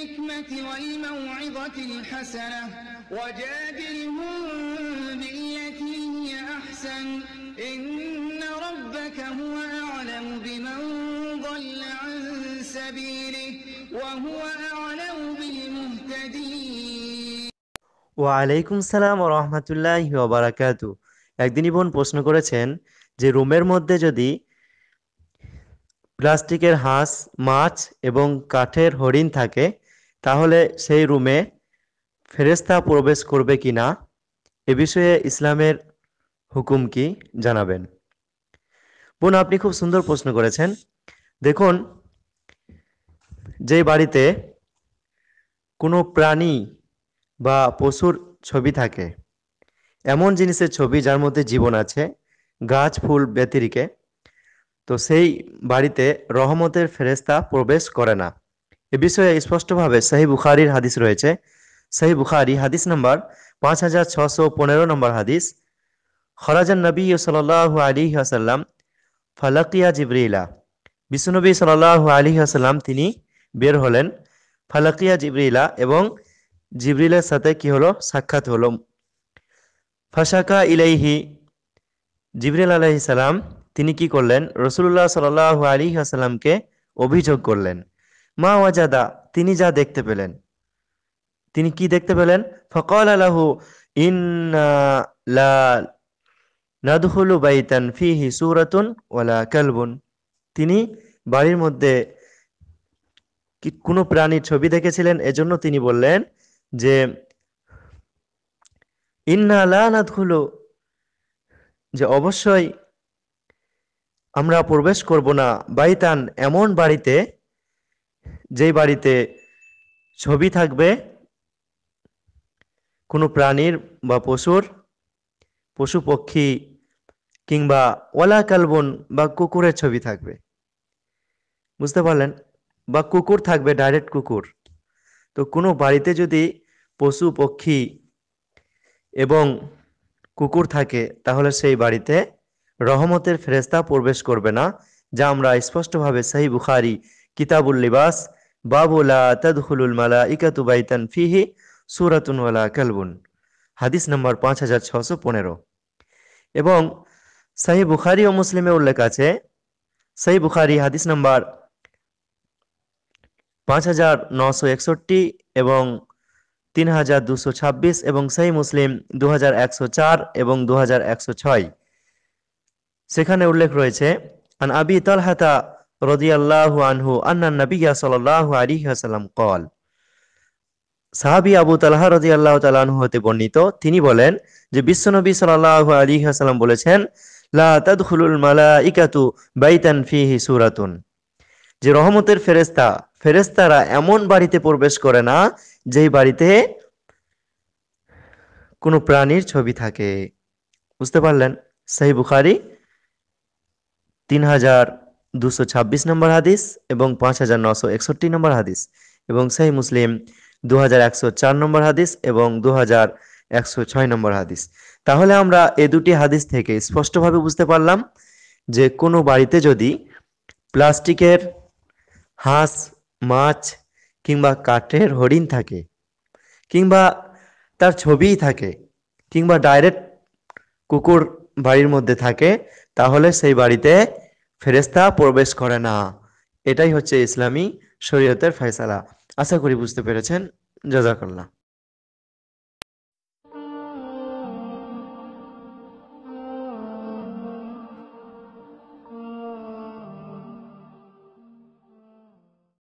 بالحكمة والموعظة الحسنة وجادلهم بالتي هي أحسن إن ربك هو أعلم بمن ضل عن سبيله وهو أعلم بالمهتدين ওয়ালাইকুম সালাম ও রহমতুল্লাহ ওবরাকাতু একদিনই বোন প্রশ্ন করেছেন যে রুমের মধ্যে যদি প্লাস্টিকের হাঁস মাছ এবং কাঠের হরিণ থাকে তাহলে সেই রুমে ফেরেস্তা প্রবেশ করবে কি না এ বিষয়ে ইসলামের হুকুম কি জানাবেন বোন আপনি খুব সুন্দর প্রশ্ন করেছেন দেখুন যে বাড়িতে কোনো প্রাণী বা পশুর ছবি থাকে এমন জিনিসের ছবি যার মধ্যে জীবন আছে গাছ ফুল ব্যতিরিকে তো সেই বাড়িতে রহমতের ফেরেস্তা প্রবেশ করে না এ বিষয়ে স্পষ্টভাবে সাহি বুখারির হাদিস রয়েছে সাহি বুখারি হাদিস নম্বর পাঁচ হাজার ছশো পনেরো নম্বর হাদিস হরাজান নবী সাল আলী আসাল্লাম ফালাকিয়া জিবরিলা বিষ্ণুনবী সাল আলী আসাল্লাম তিনি বের হলেন ফালাকিয়া জিবরিলা এবং জিবরিলের সাথে কি হলো সাক্ষাৎ হল ফাশাকা ইলাইহি জিবরিল আলহিসাল্লাম তিনি কি করলেন রসুল্লাহ সাল আলী আসাল্লামকে অভিযোগ করলেন মা ওয়াজাদা তিনি যা দেখতে পেলেন তিনি কি দেখতে পেলেন ফকল আলাহু নাদহুলু বাইতান ফিহি সুরাতুন ওলা কালবুন তিনি বাড়ির মধ্যে কোনো প্রাণীর ছবি দেখেছিলেন এজন্য তিনি বললেন যে ইন্না লা নাদহুলু যে অবশ্যই আমরা প্রবেশ করব না বাইতান এমন বাড়িতে যেই বাড়িতে ছবি থাকবে কোনো প্রাণীর বা পশুর পশু পক্ষী কিংবা ওলা কালবন বা কুকুরের ছবি থাকবে বুঝতে পারলেন বা কুকুর থাকবে ডাইরেক্ট কুকুর তো কোনো বাড়িতে যদি পশু পক্ষী এবং কুকুর থাকে তাহলে সেই বাড়িতে রহমতের ফেরেস্তা প্রবেশ করবে না যা আমরা স্পষ্টভাবে সেই বুখারি কিতাবুল লিবাস বাবুলা তদহুলুল মালা ইকাতু বাইতান ফিহি সুরাতুনওয়ালা কালবুন হাদিস নম্বর পাঁচ হাজার ছশো পনেরো এবং সাহি বুখারি ও মুসলিমে উল্লেখ আছে সাহি বুখারি হাদিস নম্বর পাঁচ হাজার নশো একষট্টি এবং তিন হাজার দুশো ছাব্বিশ এবং সেই মুসলিম দু হাজার একশো চার এবং দু হাজার একশো ছয় সেখানে উল্লেখ রয়েছে আন আবি তলহাতা রদিয়াল্লাহু আনহু আন্না নবিয়া সাল্লাহু কল সাহাবি আবু তালাহা আল্লাহ তালাহু হতে বর্ণিত তিনি বলেন যে বিশ্বনবী সাল্লাহ আলী হাসালাম বলেছেন লা তাদখুলুল মালা ইকাতু বাইতান ফিহি সুরাতুন যে রহমতের ফেরেস্তা ফেরেস্তারা এমন বাড়িতে প্রবেশ করে না যেই বাড়িতে কোনো প্রাণীর ছবি থাকে বুঝতে পারলেন সেই বুখারি তিন হাজার দুশো ছাব্বিশ নম্বর হাদিস এবং পাঁচ হাজার নশো একষট্টি নম্বর হাদিস এবং সেই মুসলিম দু হাজার একশো চার নম্বর হাদিস এবং দু হাজার একশো ছয় নম্বর হাদিস তাহলে আমরা এ দুটি হাদিস থেকে স্পষ্টভাবে বুঝতে পারলাম যে কোনো বাড়িতে যদি প্লাস্টিকের হাঁস মাছ কিংবা কাঠের হরিণ থাকে কিংবা তার ছবিই থাকে কিংবা ডাইরেক্ট কুকুর বাড়ির মধ্যে থাকে তাহলে সেই বাড়িতে ফেরেস্তা প্রবেশ করে না এটাই হচ্ছে ইসলামী শরীয়তের ফয়সালা আশা করি বুঝতে পেরেছেন জাজাকাল্লাহ